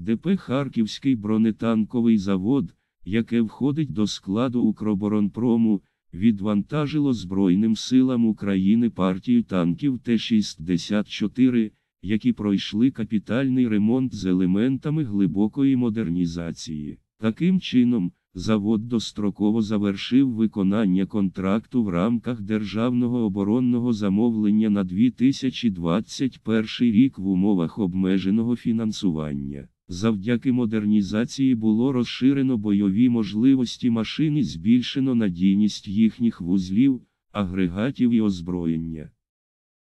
ДП Харківський бронетанковий завод, яке входить до складу Укроборонпрому, відвантажило Збройним силам України партію танків Т-64, які пройшли капітальний ремонт з елементами глибокої модернізації. Таким чином, завод достроково завершив виконання контракту в рамках державного оборонного замовлення на 2021 рік в умовах обмеженого фінансування. Завдяки модернізації було розширено бойові можливості машин і збільшено надійність їхніх вузлів, агрегатів і озброєння.